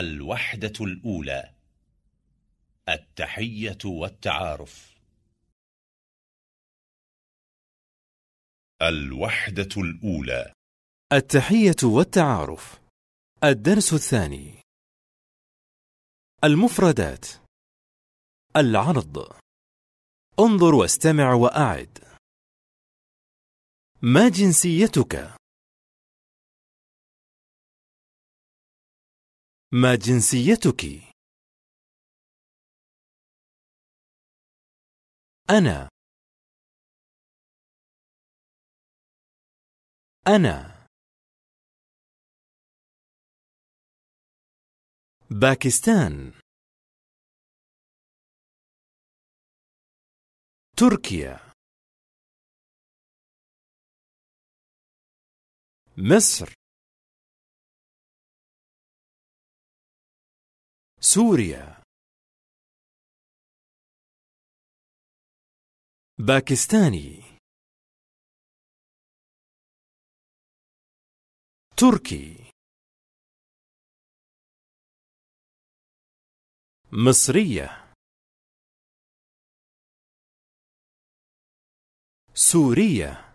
الوحدة الأولى التحية والتعارف الوحدة الأولى التحية والتعارف الدرس الثاني المفردات العرض انظر واستمع وأعد ما جنسيتك؟ ما جنسيتك؟ أنا أنا باكستان تركيا مصر سوريا باكستاني تركي مصرية سورية